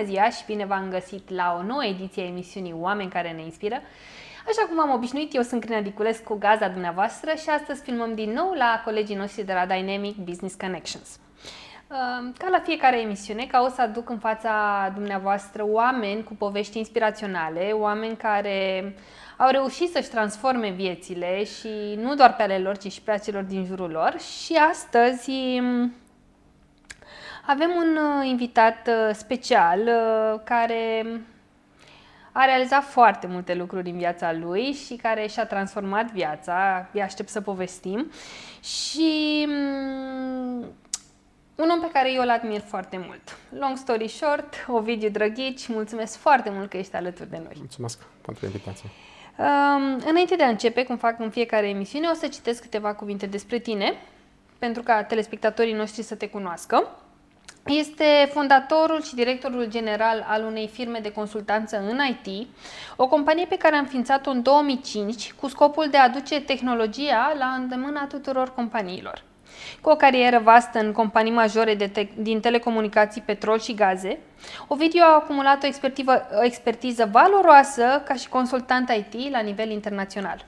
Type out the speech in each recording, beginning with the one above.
Bună ziua și bine v-am găsit la o nouă ediție a emisiunii Oameni care ne inspiră. Așa cum am obișnuit, eu sunt Crina Diculescu, gazda dumneavoastră și astăzi filmăm din nou la colegii noștri de la Dynamic Business Connections. Ehm, ca la fiecare emisiune, ca o să aduc în fața dumneavoastră oameni cu povești inspiraționale, oameni care au reușit să-și transforme viețile și nu doar pe ale lor, ci și pe celor din jurul lor. Și astăzi avem un uh, invitat uh, special uh, care a realizat foarte multe lucruri în viața lui și care și-a transformat viața. Abia aștept să povestim. Și mm, un om pe care eu îl admir foarte mult. Long story short, Ovidiu Drăghici, mulțumesc foarte mult că ești alături de noi. Mulțumesc pentru invitație. Um, înainte de a începe, cum fac în fiecare emisiune, o să citesc câteva cuvinte despre tine, pentru ca telespectatorii noștri să te cunoască. Este fondatorul și directorul general al unei firme de consultanță în IT, o companie pe care a înființat-o în 2005 cu scopul de a aduce tehnologia la îndemâna tuturor companiilor. Cu o carieră vastă în companii majore de te- din telecomunicații, petrol și gaze, Ovidiu a acumulat o, o expertiză valoroasă ca și consultant IT la nivel internațional.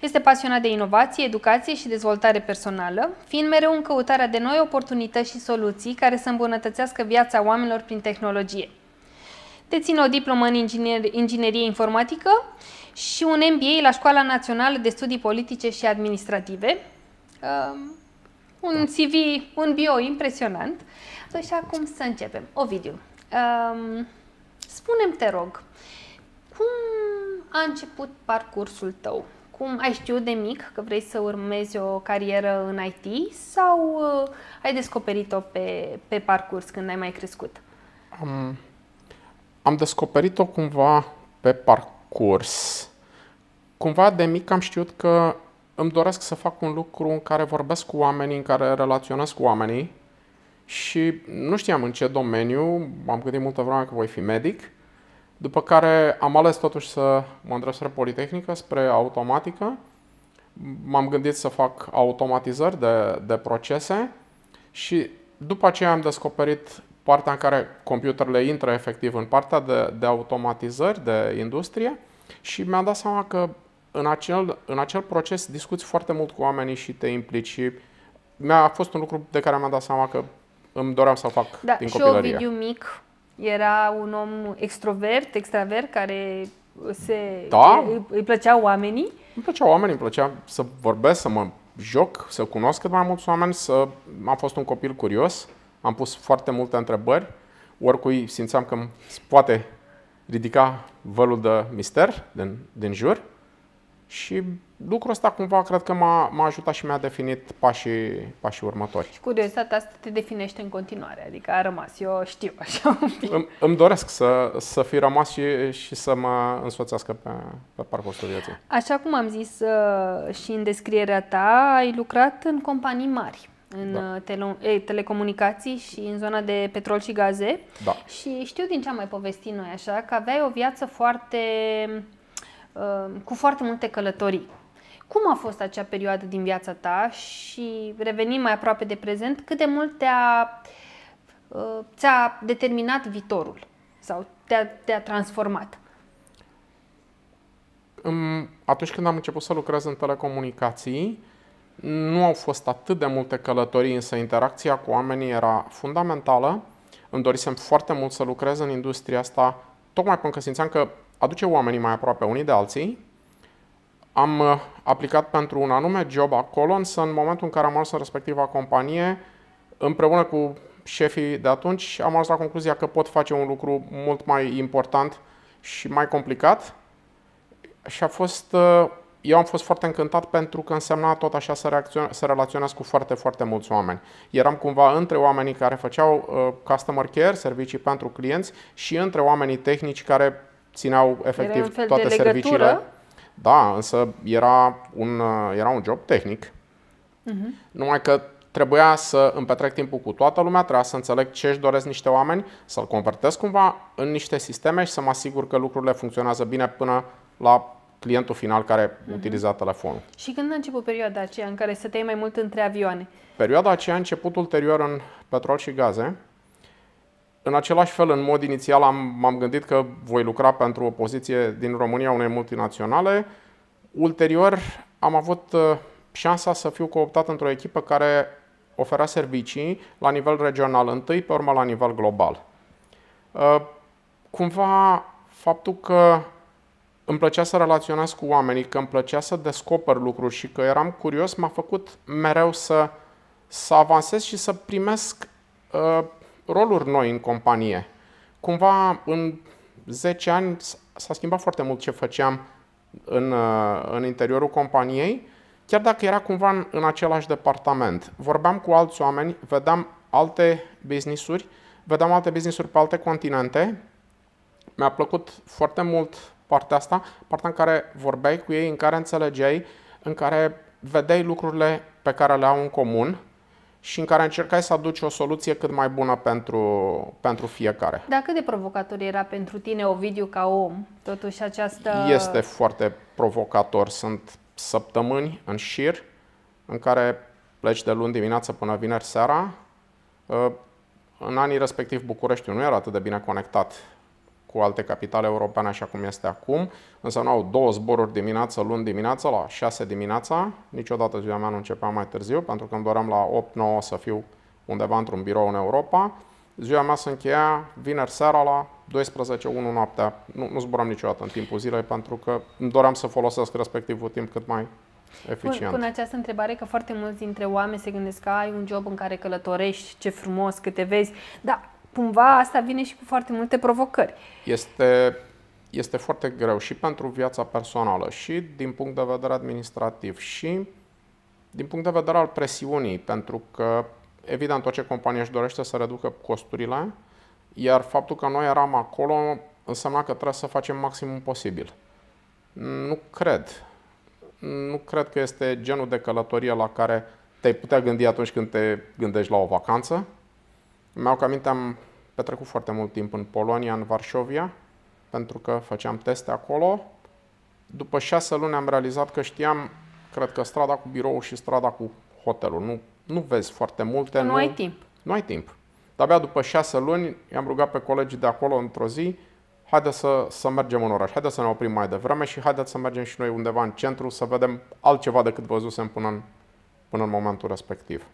Este pasionat de inovație, educație și dezvoltare personală, fiind mereu în căutarea de noi oportunități și soluții care să îmbunătățească viața oamenilor prin tehnologie. Deține o diplomă în inginer inginerie informatică și un MBA la Școala Națională de Studii Politice și Administrative. Uh, un da. CV, un bio impresionant. Și deci acum să începem. Ovidiu, uh, spune-mi, te rog, cum a început parcursul tău cum ai știut de mic că vrei să urmezi o carieră în IT sau uh, ai descoperit-o pe, pe parcurs când ai mai crescut? Am, am descoperit-o cumva pe parcurs. Cumva de mic am știut că îmi doresc să fac un lucru în care vorbesc cu oamenii, în care relaționez cu oamenii și nu știam în ce domeniu, am gândit multă vreme că voi fi medic, după care am ales totuși să mă îndrept spre Politehnică, spre automatică. M-am gândit să fac automatizări de, de procese și după aceea am descoperit partea în care computerele intră efectiv în partea de, de automatizări, de industrie și mi-am dat seama că în acel, în acel proces discuți foarte mult cu oamenii și te implici și mi-a fost un lucru de care mi-am dat seama că îmi doream să fac da, din copilărie. și Ovidiu mic era un om extrovert, extravert, care se, da. îi, îi plăceau oamenii. Îmi plăceau oamenii, îmi plăcea să vorbesc, să mă joc, să cunosc cât mai mulți oameni, să... am fost un copil curios, am pus foarte multe întrebări, oricui simțeam că poate ridica vălul de mister din, din jur. Și lucrul ăsta cumva cred că m-a, m-a ajutat și mi-a definit pașii, pașii următori. Și curiozitatea asta te definește în continuare, adică a rămas, eu știu așa un pic. Îmi, îmi doresc să, să fi rămas și, și să mă însoțească pe, pe parcursul vieții. Așa cum am zis uh, și în descrierea ta, ai lucrat în companii mari în da. Uh, tele, e, telecomunicații și în zona de petrol și gaze. Da. Și știu din ce am mai povestit noi așa, că aveai o viață foarte Uh, cu foarte multe călătorii. Cum a fost acea perioadă din viața ta și revenim mai aproape de prezent, cât de mult te-a, uh, ți-a determinat viitorul sau te-a, te-a transformat? Atunci când am început să lucrez în telecomunicații, nu au fost atât de multe călătorii, însă interacția cu oamenii era fundamentală. Îmi dorisem foarte mult să lucrez în industria asta, tocmai pentru că simțeam că aduce oamenii mai aproape unii de alții. Am uh, aplicat pentru un anume job acolo, însă în momentul în care am ajuns în respectiva companie, împreună cu șefii de atunci, am ajuns la concluzia că pot face un lucru mult mai important și mai complicat. Și a fost, uh, eu am fost foarte încântat pentru că însemna tot așa să, reacțione, să relaționez cu foarte, foarte mulți oameni. Eram cumva între oamenii care făceau uh, customer care, servicii pentru clienți și între oamenii tehnici care țineau efectiv era fel toate de serviciile. Legătură? Da, însă era un, uh, era un job tehnic, uh-huh. numai că trebuia să îmi petrec timpul cu toată lumea, trebuia să înțeleg ce își doresc niște oameni, să-l convertesc cumva în niște sisteme și să mă asigur că lucrurile funcționează bine până la clientul final care uh-huh. utiliza telefonul. Și când a început perioada aceea în care stăteai mai mult între avioane? Perioada aceea a început ulterior în petrol și gaze. În același fel, în mod inițial, am, m-am gândit că voi lucra pentru o poziție din România unei multinaționale. Ulterior, am avut uh, șansa să fiu cooptat într-o echipă care oferea servicii la nivel regional întâi, pe urmă la nivel global. Uh, cumva, faptul că îmi plăcea să relaționez cu oamenii, că îmi plăcea să descoper lucruri și că eram curios, m-a făcut mereu să, să avansez și să primesc uh, roluri noi în companie. Cumva în 10 ani s-a schimbat foarte mult ce făceam în, uh, în interiorul companiei, chiar dacă era cumva în, în același departament. Vorbeam cu alți oameni, vedeam alte businessuri, vedeam alte businessuri pe alte continente. Mi-a plăcut foarte mult partea asta, partea în care vorbeai cu ei, în care înțelegeai, în care vedeai lucrurile pe care le au în comun și în care încercai să aduci o soluție cât mai bună pentru, pentru fiecare. Dar cât de provocator era pentru tine Ovidiu ca om? Totuși această... Este foarte provocator. Sunt săptămâni în șir în care pleci de luni dimineață până vineri seara. În anii respectiv Bucureștiul nu era atât de bine conectat cu alte capitale europene așa cum este acum, însă nu au două zboruri dimineață, luni dimineață, la 6 dimineața, niciodată ziua mea nu începea mai târziu, pentru că îmi doream la 8-9 să fiu undeva într-un birou în Europa, ziua mea se încheia vineri seara la 12-1 noaptea. Nu, nu zburam niciodată în timpul zilei pentru că îmi doream să folosesc respectivul timp cât mai eficient. Cu pun această întrebare că foarte mulți dintre oameni se gândesc că ai un job în care călătorești, ce frumos, câte vezi, dar cumva asta vine și cu foarte multe provocări. Este, este foarte greu și pentru viața personală, și din punct de vedere administrativ, și din punct de vedere al presiunii, pentru că, evident, orice companie își dorește să reducă costurile, iar faptul că noi eram acolo însemna că trebuie să facem maximum posibil. Nu cred. Nu cred că este genul de călătorie la care te-ai putea gândi atunci când te gândești la o vacanță mi-au aminte, am petrecut foarte mult timp în Polonia, în Varșovia, pentru că făceam teste acolo. După șase luni am realizat că știam, cred că strada cu birou și strada cu hotelul. Nu, nu vezi foarte multe. Nu, nu ai timp. Nu ai timp. De-abia după șase luni i-am rugat pe colegii de acolo într-o zi, haide să, să mergem în oraș, haide să ne oprim mai devreme și haide să mergem și noi undeva în centru să vedem altceva decât văzusem până în, până în momentul respectiv.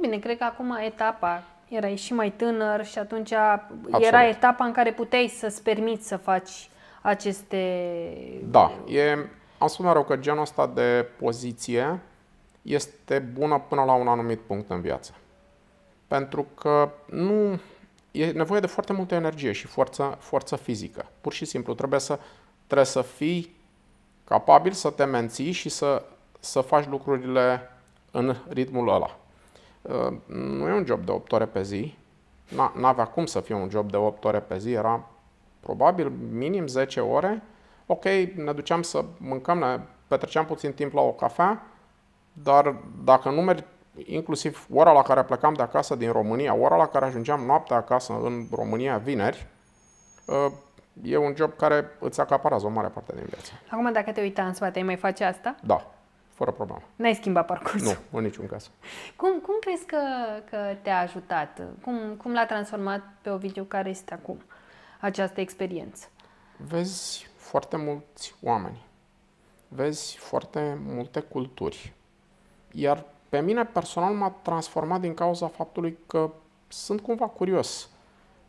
Bine, cred că acum etapa Erai și mai tânăr și atunci Absolut. era etapa în care puteai să-ți permiți să faci aceste... Da, e, am spus mereu că genul ăsta de poziție este bună până la un anumit punct în viață. Pentru că nu e nevoie de foarte multă energie și forță, forță fizică. Pur și simplu trebuie să, trebuie să fii capabil să te menții și să, să faci lucrurile în ritmul ăla. Ă, nu e un job de 8 ore pe zi, n-avea cum să fie un job de 8 ore pe zi, era probabil minim 10 ore, ok, ne duceam să mâncăm, ne petreceam puțin timp la o cafea, dar dacă nu mergi, inclusiv ora la care plecam de acasă din România, ora la care ajungeam noaptea acasă în România vineri, ă, e un job care îți acaparează o mare parte din viață. Acum, dacă te uita în spate, ai mai face asta? Da fără problemă. N-ai schimbat parcursul? Nu, în niciun caz. Cum, cum crezi că, că te-a ajutat? Cum, cum l-a transformat pe Ovidiu care este acum această experiență? Vezi foarte mulți oameni. Vezi foarte multe culturi. Iar pe mine personal m-a transformat din cauza faptului că sunt cumva curios.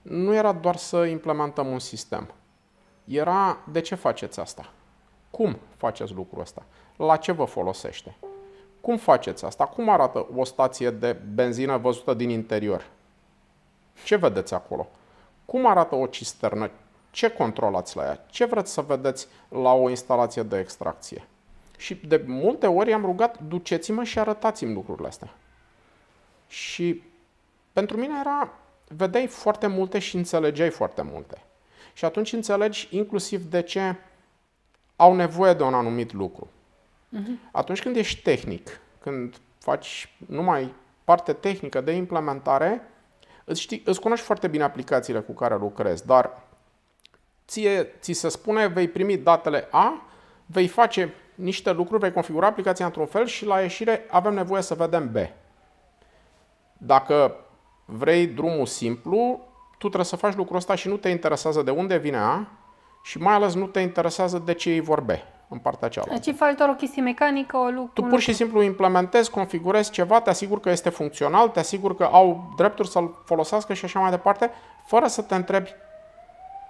Nu era doar să implementăm un sistem. Era de ce faceți asta? Cum faceți lucrul ăsta? la ce vă folosește. Cum faceți asta? Cum arată o stație de benzină văzută din interior? Ce vedeți acolo? Cum arată o cisternă? Ce controlați la ea? Ce vreți să vedeți la o instalație de extracție? Și de multe ori am rugat, duceți-mă și arătați-mi lucrurile astea. Și pentru mine era, vedeai foarte multe și înțelegeai foarte multe. Și atunci înțelegi inclusiv de ce au nevoie de un anumit lucru. Uh-huh. Atunci când ești tehnic, când faci numai parte tehnică de implementare, îți, știi, îți cunoști foarte bine aplicațiile cu care lucrezi, dar ție ți se spune vei primi datele A, vei face niște lucruri, vei configura aplicația într-un fel și la ieșire avem nevoie să vedem B. Dacă vrei drumul simplu, tu trebuie să faci lucrul ăsta și nu te interesează de unde vine A și mai ales nu te interesează de ce ei vor în partea cealaltă. Deci faci doar o chestie mecanică, o lucru. Tu pur și simplu implementezi, configurezi ceva, te asigur că este funcțional, te asigur că au dreptul să-l folosească și așa mai departe, fără să te întrebi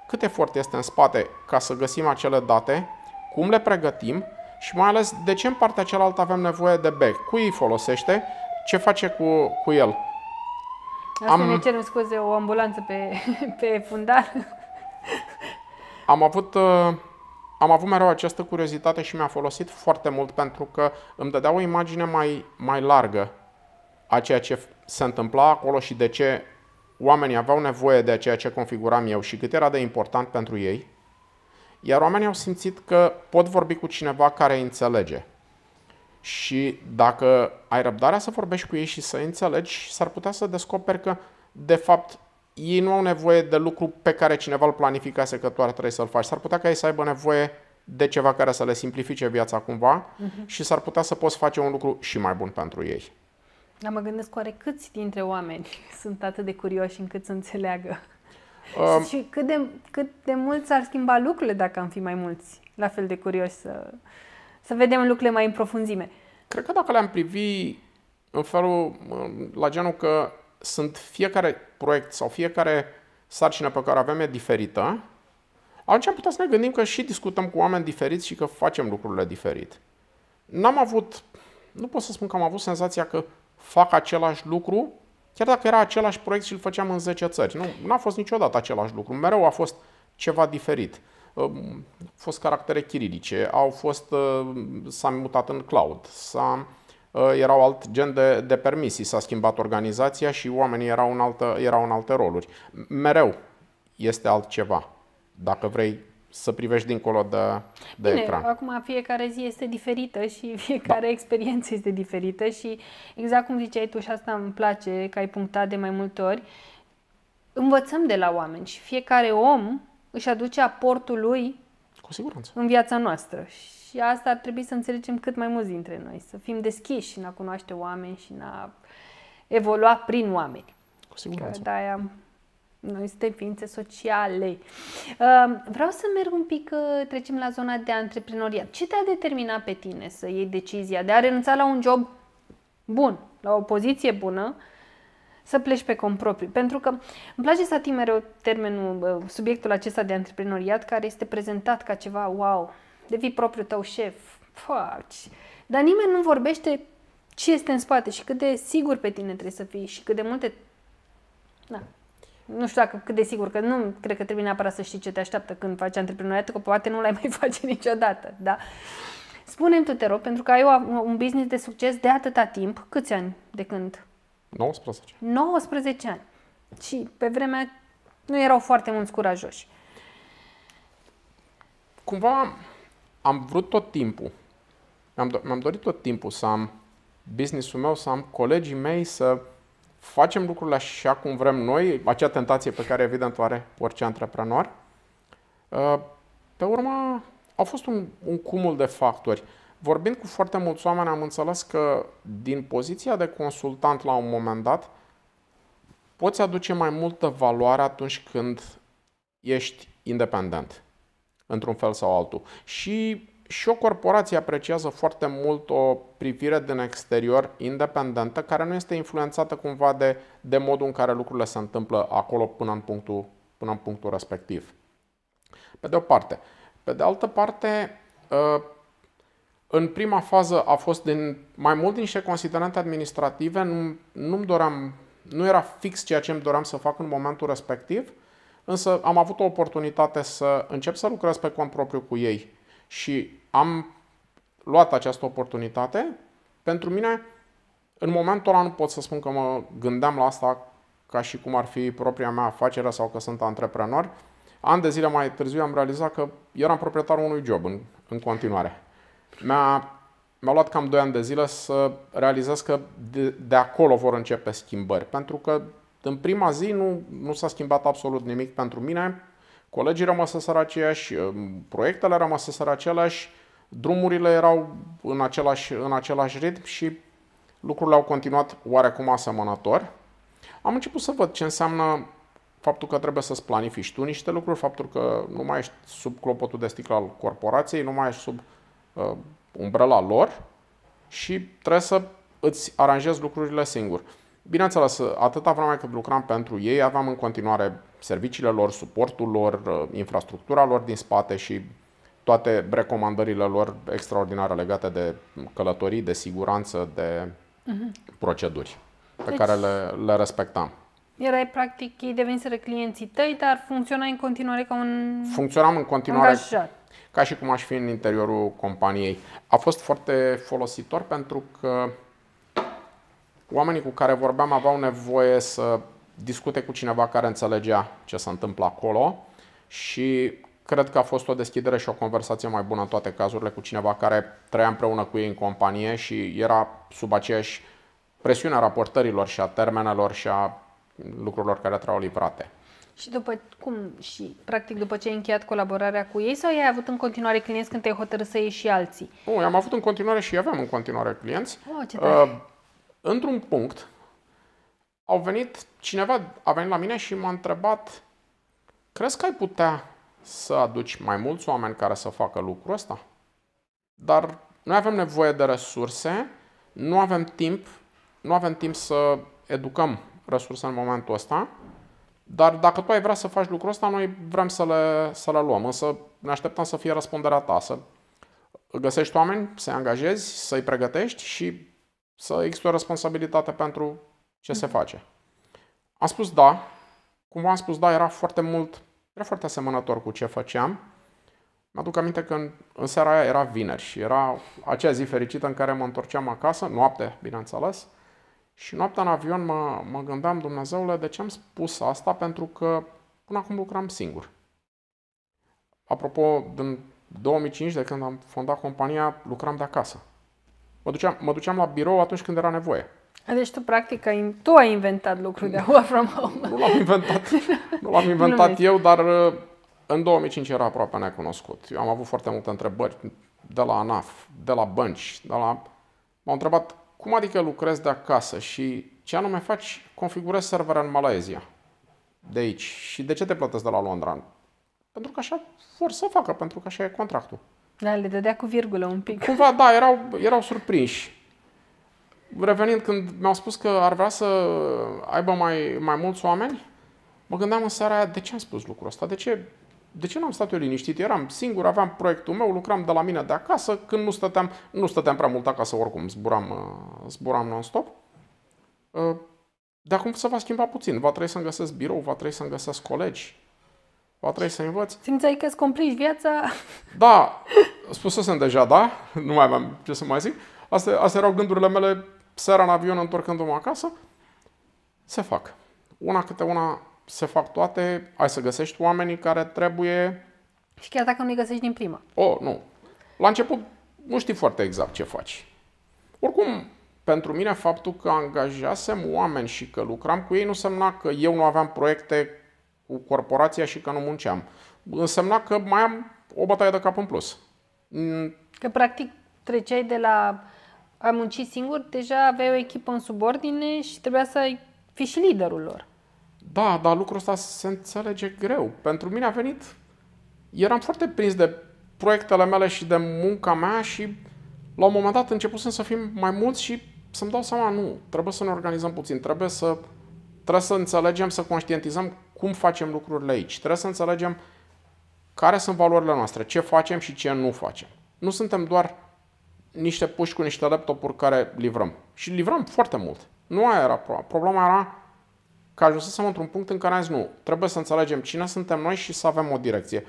cât efort este în spate ca să găsim acele date, cum le pregătim și mai ales de ce în partea cealaltă avem nevoie de back, cui îi folosește, ce face cu, cu el. Asta am... ne cer scuze, o ambulanță pe, pe fundal. Am avut uh, am avut mereu această curiozitate și mi-a folosit foarte mult pentru că îmi dădea o imagine mai, mai largă a ceea ce se întâmpla acolo și de ce oamenii aveau nevoie de ceea ce configuram eu și cât era de important pentru ei. Iar oamenii au simțit că pot vorbi cu cineva care îi înțelege. Și dacă ai răbdarea să vorbești cu ei și să îi înțelegi, s-ar putea să descoperi că, de fapt, ei nu au nevoie de lucru pe care cineva îl planificase că tu ar trebui să-l faci. S-ar putea ca ei să aibă nevoie de ceva care să le simplifice viața cumva uh-huh. și s-ar putea să poți face un lucru și mai bun pentru ei. Dar mă gândesc oare câți dintre oameni sunt atât de curioși încât să înțeleagă? Um, și cât de, cât de mult s-ar schimba lucrurile dacă am fi mai mulți la fel de curioși să, să vedem lucrurile mai în profunzime? Cred că dacă le-am privi în felul, la genul că sunt fiecare proiect sau fiecare sarcină pe care o avem e diferită, atunci am putea să ne gândim că și discutăm cu oameni diferiți și că facem lucrurile diferit. N-am avut, nu pot să spun că am avut senzația că fac același lucru, chiar dacă era același proiect și îl făceam în 10 țări. Nu n-a fost niciodată același lucru, mereu a fost ceva diferit. Au fost caractere chirilice, au fost, uh, s-a mutat în cloud, s-a Uh, erau alt gen de, de permisii. S-a schimbat organizația și oamenii erau în, altă, erau în alte roluri. Mereu este altceva. Dacă vrei să privești dincolo de, de Bine, ecran. Acum fiecare zi este diferită și fiecare da. experiență este diferită și exact cum ziceai tu și asta îmi place că ai punctat de mai multe ori, învățăm de la oameni și fiecare om își aduce aportul lui cu siguranță. în viața noastră. Și asta ar trebui să înțelegem cât mai mulți dintre noi, să fim deschiși în a cunoaște oameni și în a evolua prin oameni. Cu siguranță. de noi suntem ființe sociale. Ehm, vreau să merg un pic, uh, trecem la zona de antreprenoriat. Ce te-a determinat pe tine să iei decizia de a renunța la un job bun, la o poziție bună, să pleci pe cont propriu. Pentru că îmi place să ating mereu termenul, uh, subiectul acesta de antreprenoriat, care este prezentat ca ceva wow, devii propriul tău șef, faci. Dar nimeni nu vorbește ce este în spate și cât de sigur pe tine trebuie să fii și cât de multe... Da. Nu știu dacă cât de sigur, că nu cred că trebuie neapărat să știi ce te așteaptă când faci antreprenoriat, că poate nu l-ai mai face niciodată, da? Spune-mi tu, te rog, pentru că ai un business de succes de atâta timp, câți ani de când? 19. 19 ani. Și pe vremea nu erau foarte mulți curajoși. Cumva am vrut tot timpul, mi-am, mi-am dorit tot timpul să am business-ul meu, să am colegii mei, să facem lucrurile așa cum vrem noi, acea tentație pe care evident o are orice antreprenor. Uh, pe urmă, au fost un, un cumul de factori. Vorbind cu foarte mulți oameni, am înțeles că din poziția de consultant la un moment dat, poți aduce mai multă valoare atunci când ești independent într-un fel sau altul. Și și o corporație apreciază foarte mult o privire din exterior independentă care nu este influențată cumva de, de modul în care lucrurile se întâmplă acolo până în punctul, până în punctul respectiv. Pe de o parte. Pe de altă parte, uh, în prima fază a fost din mai mult din niște considerante administrative, nu, nu-mi doream, nu era fix ceea ce îmi doream să fac în momentul respectiv, Însă am avut o oportunitate să încep să lucrez pe cont propriu cu ei și am luat această oportunitate. Pentru mine, în momentul ăla nu pot să spun că mă gândeam la asta ca și cum ar fi propria mea afacere sau că sunt antreprenor. An de zile mai târziu am realizat că eram proprietarul unui job în, în continuare. Mi-a, mi-a luat cam 2 ani de zile să realizez că de, de acolo vor începe schimbări, pentru că în prima zi nu, nu s-a schimbat absolut nimic pentru mine. Colegii rămăseseră aceiași, uh, proiectele rămăseseră aceleași, drumurile erau în același, în același ritm și lucrurile au continuat oarecum asemănător. Am început să văd ce înseamnă faptul că trebuie să-ți planifici tu niște lucruri, faptul că nu mai ești sub clopotul de sticlă al corporației, nu mai ești sub uh, umbrela lor și trebuie să îți aranjezi lucrurile singur. Bineînțeles, atâta vreme cât lucram pentru ei, aveam în continuare serviciile lor, suportul lor, uh, infrastructura lor din spate și toate recomandările lor extraordinare legate de călătorii, de siguranță, de uh-huh. proceduri pe deci, care le, le respectam. Erai practic, ei deveniseră clienții tăi, dar funcționai în continuare ca un Funcționam în continuare angajat. ca și cum aș fi în interiorul companiei. A fost foarte folositor pentru că oamenii cu care vorbeam aveau nevoie să discute cu cineva care înțelegea ce se întâmplă acolo și cred că a fost o deschidere și o conversație mai bună în toate cazurile cu cineva care trăia împreună cu ei în companie și era sub aceeași presiune a raportărilor și a termenelor și a lucrurilor care trebuiau livrate. Și după cum? Și practic după ce ai încheiat colaborarea cu ei sau ai avut în continuare clienți când te-ai hotărât să ieși și alții? Nu, am avut în continuare și aveam în continuare clienți. Oh, ce tare. Uh, într-un punct, au venit, cineva a venit la mine și m-a întrebat crezi că ai putea să aduci mai mulți oameni care să facă lucrul ăsta? Dar noi avem nevoie de resurse, nu avem timp, nu avem timp să educăm resurse în momentul ăsta, dar dacă tu ai vrea să faci lucrul ăsta, noi vrem să le, să le luăm, însă ne așteptăm să fie răspunderea ta, să găsești oameni, să-i angajezi, să-i pregătești și să există o responsabilitate pentru ce se face. Am spus da, cum v-am spus da, era foarte mult, era foarte asemănător cu ce făceam. Mi-aduc aminte că în, în seara aia era vineri și era acea zi fericită în care mă întorceam acasă, noapte, bineînțeles, și noaptea în avion mă, mă gândeam, Dumnezeule, de ce am spus asta? Pentru că până acum lucram singur. Apropo, din 2005, de când am fondat compania, lucram de acasă. Mă duceam, mă duceam la birou atunci când era nevoie. Deci tu, practic, ai, tu ai inventat lucrul de work from home. Nu l-am inventat, nu l-am inventat eu, dar uh, în 2005 era aproape necunoscut. Eu am avut foarte multe întrebări de la ANAF, de la bănci, de la... M-au întrebat cum adică lucrezi de acasă și ce anume faci, configurezi server în Malaezia. de aici. Și de ce te plătesc de la Londra? Pentru că așa vor să facă, pentru că așa e contractul. Da, le dădea cu virgulă un pic. Cumva, da, erau, erau surprinși. Revenind, când mi-au spus că ar vrea să aibă mai, mai mulți oameni, mă gândeam în seara aia, de ce am spus lucrul ăsta? De ce, de ce nu am stat eu liniștit? Eram singur, aveam proiectul meu, lucram de la mine de acasă, când nu stăteam, nu stăteam prea mult acasă, oricum, zburam, uh, zburam non-stop. Uh, de acum să va schimba puțin. Va trebui să-mi găsesc birou, va trebui să-mi găsesc colegi, va trebui să învăț. Simțeai că îți complici viața? Da, spusesem deja, da, nu mai am ce să mai zic. Astea, astea erau gândurile mele seara în avion, întorcându-mă acasă. Se fac. Una câte una se fac toate, ai să găsești oamenii care trebuie. Și chiar dacă nu-i găsești din prima. Oh, nu. La început nu știi foarte exact ce faci. Oricum, pentru mine faptul că angajasem oameni și că lucram cu ei nu semna că eu nu aveam proiecte cu corporația și că nu munceam. Însemna că mai am o bătaie de cap în plus. Mm. Că practic treceai de la a munci singur, deja aveai o echipă în subordine și trebuia să fii și liderul lor. Da, dar lucrul ăsta se înțelege greu. Pentru mine a venit, eram foarte prins de proiectele mele și de munca mea și la un moment dat începusem să fim mai mulți și să-mi dau seama, nu, trebuie să ne organizăm puțin, trebuie să, trebuie să înțelegem, să conștientizăm cum facem lucrurile aici. Trebuie să înțelegem care sunt valorile noastre, ce facem și ce nu facem. Nu suntem doar niște puși cu niște laptopuri care livrăm. Și livrăm foarte mult. Nu aia era problema. Problema era că ajunsesem într-un punct în care am zis nu, trebuie să înțelegem cine suntem noi și să avem o direcție.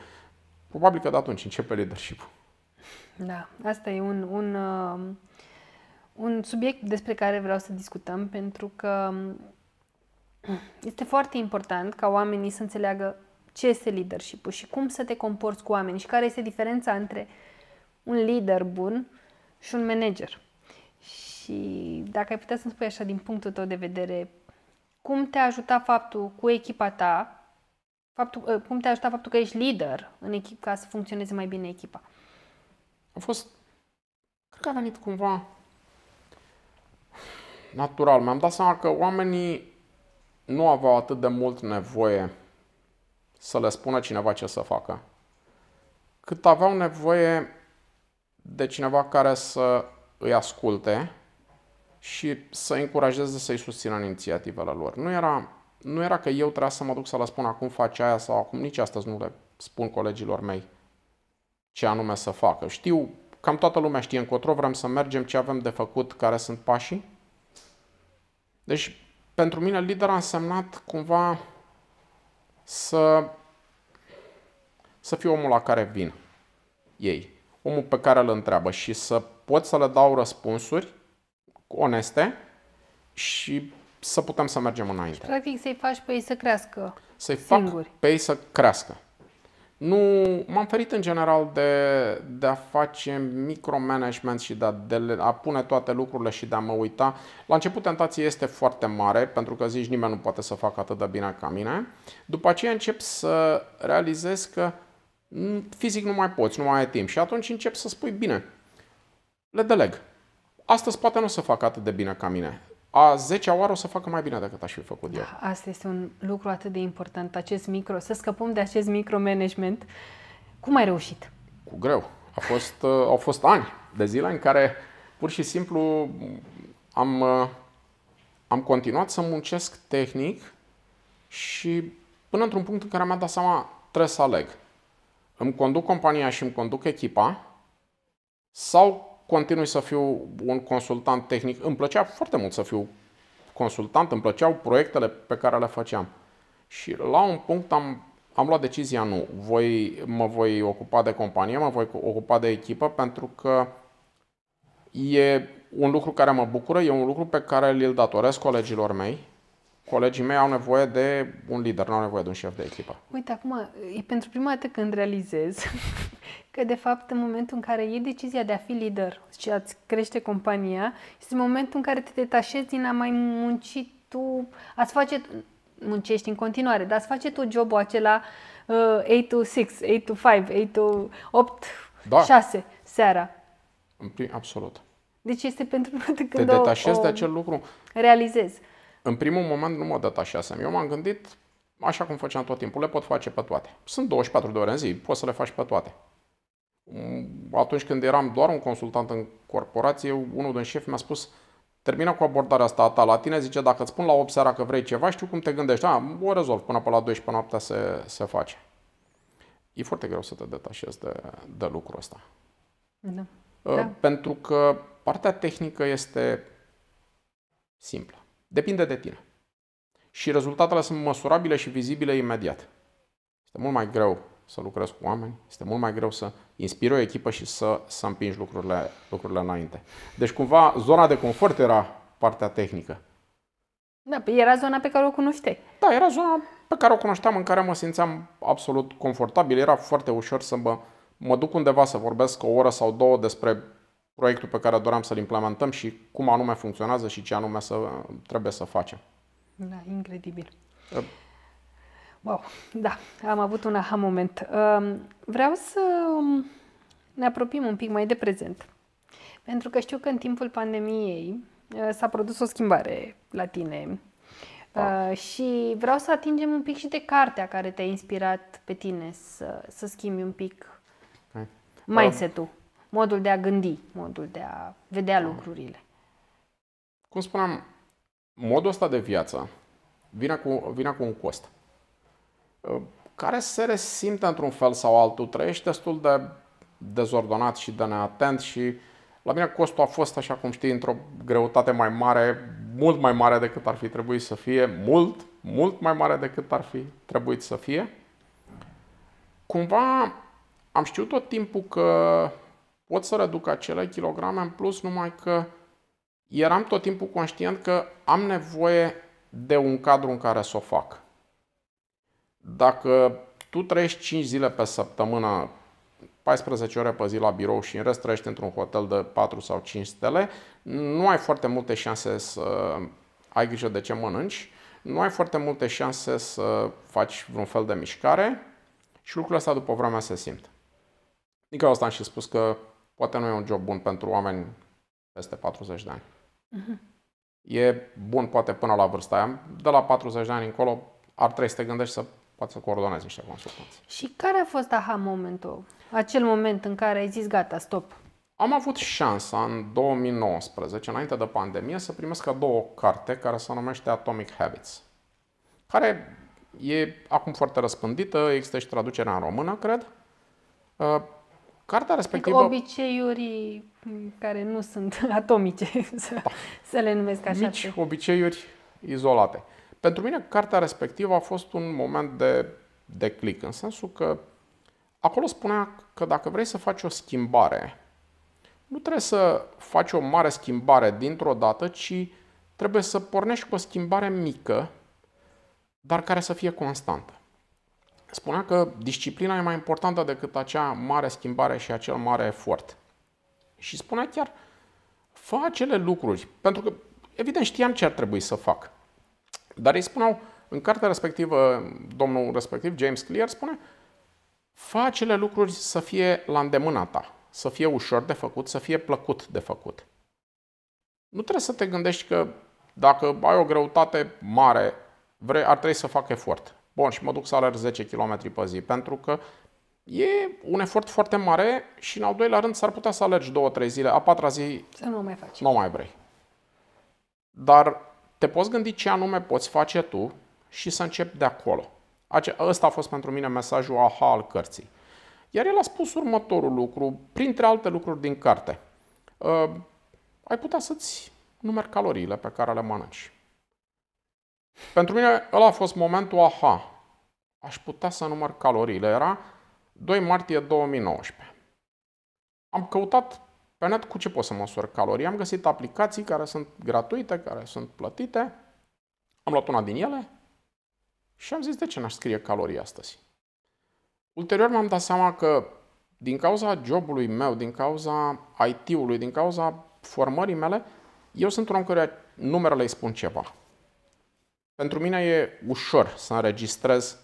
Probabil că de atunci începe leadership Da, asta e un, un, um, un subiect despre care vreau să discutăm pentru că um, este foarte important ca oamenii să înțeleagă ce este leadership și cum să te comporți cu oamenii și care este diferența între un lider bun și un manager. Și dacă ai putea să-mi spui așa din punctul tău de vedere, cum te-a ajutat faptul cu echipa ta, faptul, ă, cum te-a ajutat faptul că ești lider în echipă ca să funcționeze mai bine echipa? A fost, cred că a venit cumva natural. Mi-am dat seama că oamenii nu aveau atât de mult nevoie să le spună cineva ce să facă, cât aveau nevoie de cineva care să îi asculte și să încurajeze să-i susțină în inițiativele lor. Nu era, nu era că eu trebuia să mă duc să le spun acum face aia sau acum nici astăzi nu le spun colegilor mei ce anume să facă. Știu, cam toată lumea știe încotro vrem să mergem, ce avem de făcut, care sunt pașii. Deci pentru mine lider a însemnat cumva să, să fiu omul la care vin ei, omul pe care îl întreabă și să pot să le dau răspunsuri oneste și să putem să mergem înainte. Și practic să-i faci pe ei să crească Să-i fac pe ei să crească. Nu, m-am ferit în general de, de a face micromanagement și de a, de a pune toate lucrurile și de a mă uita. La început tentația este foarte mare, pentru că zici nimeni nu poate să facă atât de bine ca mine. După aceea încep să realizez că fizic nu mai poți, nu mai ai timp. Și atunci încep să spui, bine, le deleg. Astăzi poate nu o să fac atât de bine ca mine a 10-a oară o să facă mai bine decât aș fi făcut eu. Ah, asta este un lucru atât de important, acest micro, să scăpăm de acest micromanagement. Cum ai reușit? Cu greu. A fost, uh, au fost ani de zile în care pur și simplu am, uh, am continuat să muncesc tehnic și până într-un punct în care mi-am dat seama trebuie să aleg. Îmi conduc compania și îmi conduc echipa sau continui să fiu un consultant tehnic. Îmi plăcea foarte mult să fiu consultant, îmi plăceau proiectele pe care le făceam. Și la un punct am, am luat decizia nu. Voi, mă voi ocupa de companie, mă voi ocupa de echipă pentru că e un lucru care mă bucură, e un lucru pe care îl datoresc colegilor mei colegii mei au nevoie de un lider, nu au nevoie de un șef de echipă. Uite, acum, e pentru prima dată când realizez că, de fapt, în momentul în care e decizia de a fi lider și a-ți crește compania, este momentul în care te detașezi din a mai munci tu, ați face, muncești în continuare, dar ați face tu jobul acela 8 uh, to 6, 8 to 5, 8 to 8, da. 6 seara. Absolut. Deci este pentru prima dată când Te detașezi o, o de acel lucru. Realizezi în primul moment nu mă detașasem. Eu m-am gândit, așa cum făceam tot timpul, le pot face pe toate. Sunt 24 de ore în zi, poți să le faci pe toate. Mm, atunci când eram doar un consultant în corporație, unul din șef mi-a spus Termină cu abordarea asta a ta la tine, zice, dacă îți spun la 8 seara că vrei ceva, știu cum te gândești. Da, o rezolv până pe la 12 noaptea se, se face. E foarte greu să te detașezi de, de lucrul ăsta. Da. Uh, da. Pentru că partea tehnică este simplă. Depinde de tine. Și rezultatele sunt măsurabile și vizibile imediat. Este mult mai greu să lucrezi cu oameni, este mult mai greu să inspiri o echipă și să, să împingi lucrurile, lucrurile înainte. Deci cumva zona de confort era partea tehnică. Da, păi era zona pe care o cunoșteai. Da, era zona pe care o cunoșteam, în care mă simțeam absolut confortabil. Era foarte ușor să mă, mă duc undeva să vorbesc o oră sau două despre proiectul pe care doream să-l implementăm și cum anume funcționează și ce anume să, trebuie să facem. Da, incredibil. Ă. Wow, da, am avut un aha moment. Vreau să um, ne apropiem un pic mai de prezent. Pentru că știu că în timpul pandemiei ă, s-a produs o schimbare la tine. Uh, Și vreau să atingem un pic și de cartea care te-a inspirat pe tine să, să schimbi un pic mindset-ul modul de a gândi, modul de a vedea lucrurile. Cum spuneam, modul ăsta de viață vine cu, vine cu un cost ă, care se resimte într-un fel sau altul. Trăiești destul de dezordonat și de neatent și la mine costul a fost, așa cum știi, într-o greutate mai mare, mult mai mare decât ar fi trebuit să fie, mult, mult mai mare decât ar fi trebuit să fie. Cumva am știut tot timpul că pot să reduc acele kilograme în plus, numai că eram tot timpul conștient că am nevoie de un cadru în care să o fac. Dacă tu trăiești 5 zile pe săptămână, 14 ore pe zi la birou și în rest trăiești într-un hotel de 4 sau 5 stele, nu ai foarte multe șanse să ai grijă de ce mănânci, nu ai foarte multe șanse să faci vreun fel de mișcare și lucrul ăsta după vremea se simt. Adică asta am și spus că poate nu e un job bun pentru oameni peste 40 de ani. Uh-huh. E bun poate până la vârsta aia. De la 40 de ani încolo ar trebui să te gândești să poți să coordonezi niște consultanți. Și care a fost aha momentul? Acel moment în care ai zis gata, stop. Am avut șansa în 2019, înainte de pandemie, să primesc două carte care se numește Atomic Habits, care e acum foarte răspândită, există și traducerea în română, cred. Uh, Cartea respectivă... Adică obiceiuri care nu sunt atomice, să, da. să le numesc așa. Mici obiceiuri izolate. Pentru mine, cartea respectivă a fost un moment de, de click, în sensul că acolo spunea că dacă vrei să faci o schimbare, nu trebuie să faci o mare schimbare dintr-o dată, ci trebuie să pornești cu o schimbare mică, dar care să fie constantă spunea că disciplina e mai importantă decât acea mare schimbare și acel mare efort. Și spunea chiar, fă acele lucruri, pentru că evident știam ce ar trebui să fac. Dar ei spuneau, în cartea respectivă, domnul respectiv, James Clear, spune, fă acele lucruri să fie la îndemâna ta, să fie ușor de făcut, să fie plăcut de făcut. Nu trebuie să te gândești că dacă ai o greutate mare, vrei, ar trebui să fac efort. Bun, și mă duc să alerg 10 km pe zi, pentru că e un efort foarte mare și în al doilea rând s-ar putea să alergi 2-3 zile, a patra zi să nu mai faci. Nu mai vrei. Dar te poți gândi ce anume poți face tu și să începi de acolo. ăsta a fost pentru mine mesajul aha al cărții. Iar el a spus următorul lucru, printre alte lucruri din carte. Uh, ai putea să-ți numeri caloriile pe care le mănânci. Pentru mine ăla a fost momentul aha. Aș putea să număr caloriile. Era 2 martie 2019. Am căutat pe net cu ce pot să măsor calorii. Am găsit aplicații care sunt gratuite, care sunt plătite. Am luat una din ele și am zis de ce n-aș scrie calorii astăzi. Ulterior m-am dat seama că din cauza jobului meu, din cauza IT-ului, din cauza formării mele, eu sunt un om care numerele îi spun ceva. Pentru mine e ușor să înregistrez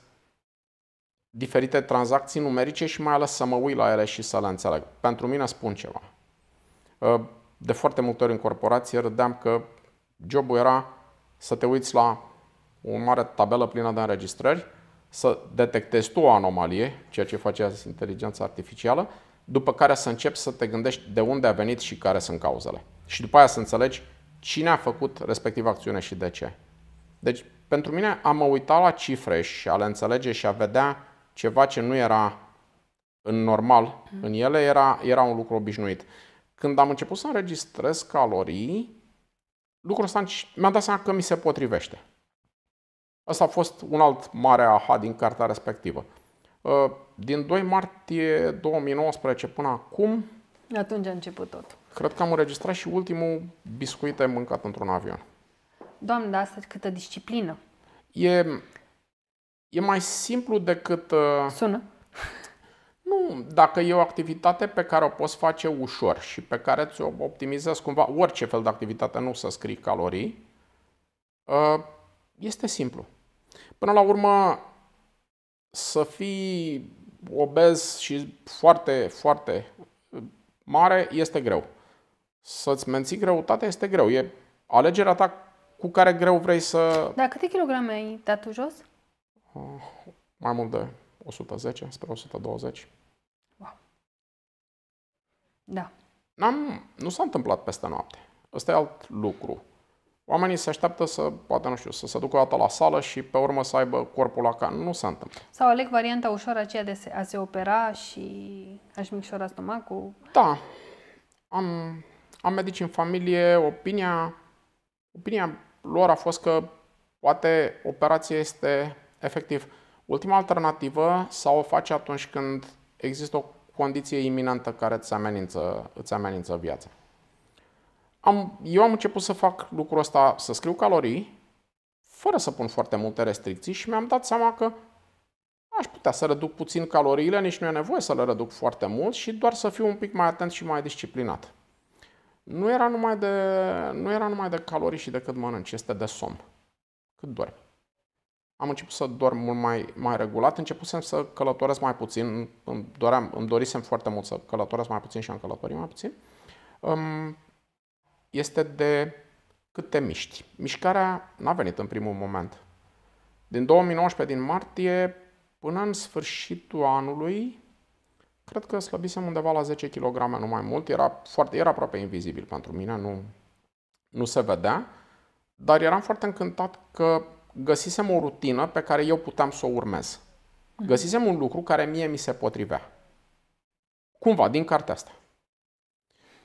diferite tranzacții numerice și mai ales să mă uit la ele și să le înțeleg. Pentru mine spun ceva. Uh, de foarte multe ori în corporație râdeam că jobul era să te uiți la o mare tabelă plină de înregistrări, să detectezi tu o anomalie, ceea ce face inteligența artificială, după care să începi să te gândești de unde a venit și care sunt cauzele. Și după aia să înțelegi cine a făcut respectiv acțiune și de ce. Deci, pentru mine, a mă uita la cifre și a le înțelege și a vedea ceva ce nu era în normal mhm. în ele, era, era un lucru obișnuit. Când am început să înregistrez calorii, lucrul ăsta mi-am dat seama că mi se potrivește. Asta a fost un alt mare aha din cartea respectivă. Ă, din 2 martie 2019 până acum... Atunci a început tot. Cred că am înregistrat și ultimul biscuit mâncat într-un avion. Doamne, dar asta câtă disciplină! E, e mai simplu decât... Uh, Sună? Nu, dacă e o activitate pe care o poți face ușor și pe care ți-o optimizezi cumva, orice fel de activitate, nu să scrii calorii, uh, este simplu. Până la urmă, să fii obez și foarte, foarte mare este greu. Să-ți menții greutatea este greu. E alegerea ta cu care greu vrei să... Da, câte kilograme ai dat tu jos? Uh, mai mult de 110 spre 120. Wow. Da. N-am, nu s-a întâmplat peste noapte. Ăsta e alt lucru. Oamenii se așteaptă să, poate nu știu, să se ducă o dată la sală și pe urmă să aibă corpul la can. Nu se întâmplă. Sau aleg varianta ușoară aceea de a se opera și aș micșora stomacul? Da. Am, am medici în familie, opinia, opinia lor a fost că poate operația este efectiv. Ultima alternativă sau o faci atunci când există o condiție iminentă care îți amenință, îți amenință viața. Am, eu am început să fac lucrul ăsta, să scriu calorii, fără să pun foarte multe restricții și mi-am dat seama că aș putea să reduc puțin caloriile, nici nu e nevoie să le reduc foarte mult și doar să fiu un pic mai atent și mai disciplinat nu era numai de, nu era numai de calorii și de cât mănânci, este de somn. Cât dormi. Am început să dorm mult mai, mai regulat, începusem să călătoresc mai puțin, îmi, doream, îmi dorisem foarte mult să călătoresc mai puțin și am călătorit mai puțin. Este de cât te miști. Mișcarea n-a venit în primul moment. Din 2019, din martie, până în sfârșitul anului, Cred că slăbisem undeva la 10 kg, nu mai mult. Era, foarte, era aproape invizibil pentru mine, nu, nu se vedea. Dar eram foarte încântat că găsisem o rutină pe care eu puteam să o urmez. Mhm. Găsisem un lucru care mie mi se potrivea. Cumva, din cartea asta.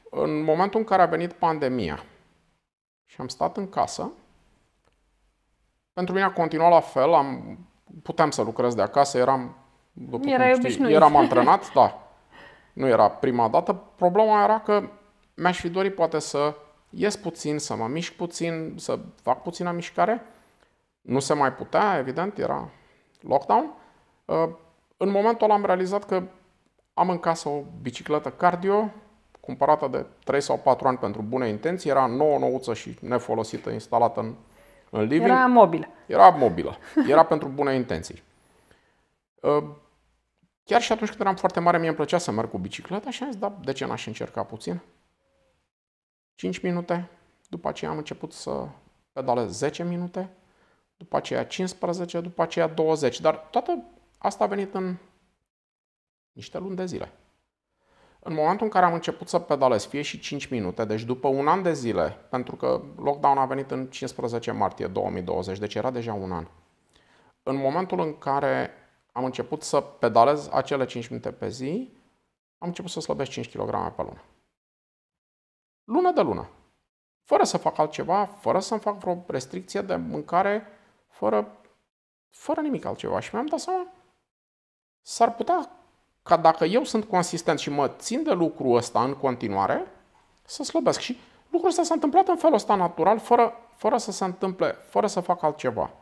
În momentul în care a venit pandemia și am stat în casă, pentru mine a continuat la fel, am, puteam să lucrez de acasă, eram după era cum știi, eram antrenat, da. Nu era prima dată. Problema era că mi-aș fi dorit poate să ies puțin, să mă mișc puțin, să fac puțină mișcare. Nu se mai putea, evident, era lockdown. Uh, în momentul ăla am realizat că am în casă o bicicletă cardio, cumpărată de 3 sau 4 ani pentru bune intenții, era nouă nouță și nefolosită, instalată în, în living. Era mobilă. Era mobilă. Era pentru bune intenții. Uh, Chiar și atunci când eram foarte mare, mie îmi plăcea să merg cu bicicleta și am zis, da, de ce n-aș încerca puțin? 5 minute, după aceea am început să pedalez 10 minute, după aceea 15, după aceea 20, dar toată asta a venit în niște luni de zile. În momentul în care am început să pedalez, fie și 5 minute, deci după un an de zile, pentru că lockdown a venit în 15 martie 2020, deci era deja un an. În momentul în care am început să pedalez acele 5 minute pe zi, am început să slăbesc 5 kg pe lună. Lună de lună. Fără să fac altceva, fără să-mi fac vreo restricție de mâncare, fără, fără nimic altceva. Și mi-am dat seama, s-ar putea ca dacă eu sunt consistent și mă țin de lucrul ăsta în continuare, să slăbesc. Și lucrul ăsta s-a întâmplat în felul ăsta natural, fără, fără să se întâmple, fără să fac altceva.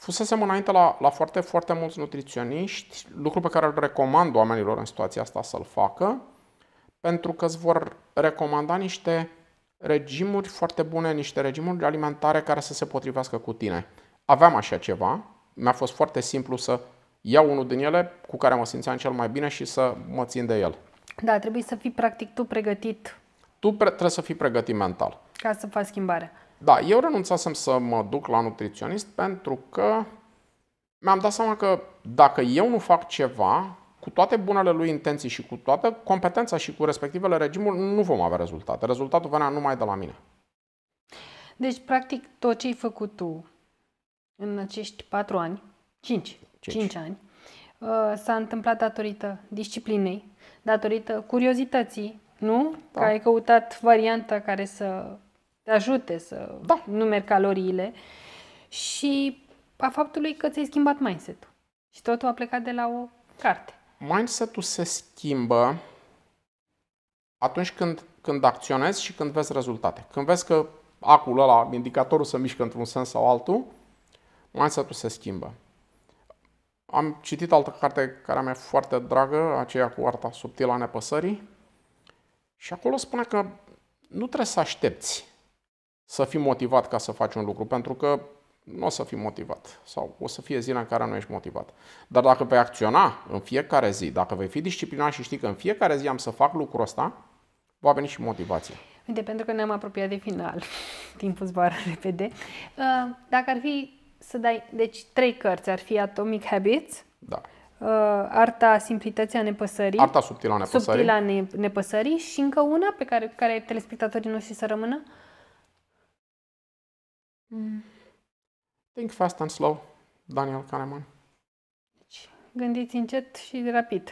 Fusesem înainte la, la foarte, foarte mulți nutriționiști, lucru pe care îl recomand oamenilor în situația asta să-l facă, pentru că îți vor recomanda niște regimuri foarte bune, niște regimuri alimentare care să se potrivească cu tine. Aveam așa ceva, mi-a fost foarte simplu să iau unul din ele cu care mă simțeam cel mai bine și să mă țin de el. Da, trebuie să fii practic tu pregătit. Tu pre- trebuie să fii pregătit mental. Ca să faci schimbarea. Da, eu renunțasem să mă duc la nutriționist pentru că mi-am dat seama că dacă eu nu fac ceva, cu toate bunele lui intenții și cu toată competența și cu respectivele regimuri, nu vom avea rezultate. Rezultatul venea numai de la mine. Deci, practic, tot ce ai făcut tu în acești patru ani, cinci, cinci, cinci ani, uh, s-a întâmplat datorită disciplinei, datorită curiozității, nu? Da. Că ai căutat varianta care să te ajute să da. numeri caloriile și a faptului că ți-ai schimbat mindset-ul. Și totul a plecat de la o carte. Mindset-ul se schimbă atunci când, când acționezi și când vezi rezultate. Când vezi că acul ăla, indicatorul se mișcă într-un sens sau altul, mindset-ul se schimbă. Am citit altă carte care mi-e foarte dragă, aceea cu arta subtilă a nepăsării, și acolo spune că nu trebuie să aștepți să fii motivat ca să faci un lucru, pentru că nu o să fii motivat sau o să fie zile în care nu ești motivat. Dar dacă vei acționa în fiecare zi, dacă vei fi disciplinat și știi că în fiecare zi am să fac lucrul ăsta, va veni și motivația. Uite, pentru că ne-am apropiat de final, timpul zboară repede, uh, dacă ar fi să dai, deci trei cărți, ar fi Atomic Habits, da. Uh, Arta simplității a nepăsării, Arta subtilă a nepăsării, subtilă a nepăsării și încă una pe care, care telespectatorii noștri să rămână, Mm. Think fast and slow, Daniel Kahneman. Deci, gândiți încet și rapid.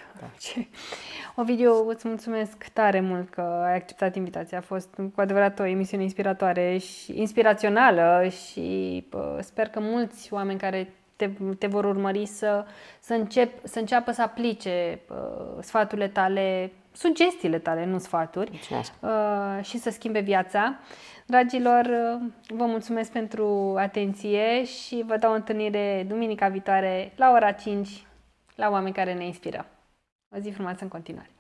Da. video, îți mulțumesc tare mult că ai acceptat invitația. A fost cu adevărat o emisiune inspiratoare și inspirațională și pă, sper că mulți oameni care te, te vor urmări să, să, încep, să înceapă să aplice sfaturile tale sugestiile tale, nu sfaturi, uh, și să schimbe viața. Dragilor, uh, vă mulțumesc pentru atenție și vă dau întâlnire duminica viitoare la ora 5 la oameni care ne inspiră. O zi frumoasă în continuare!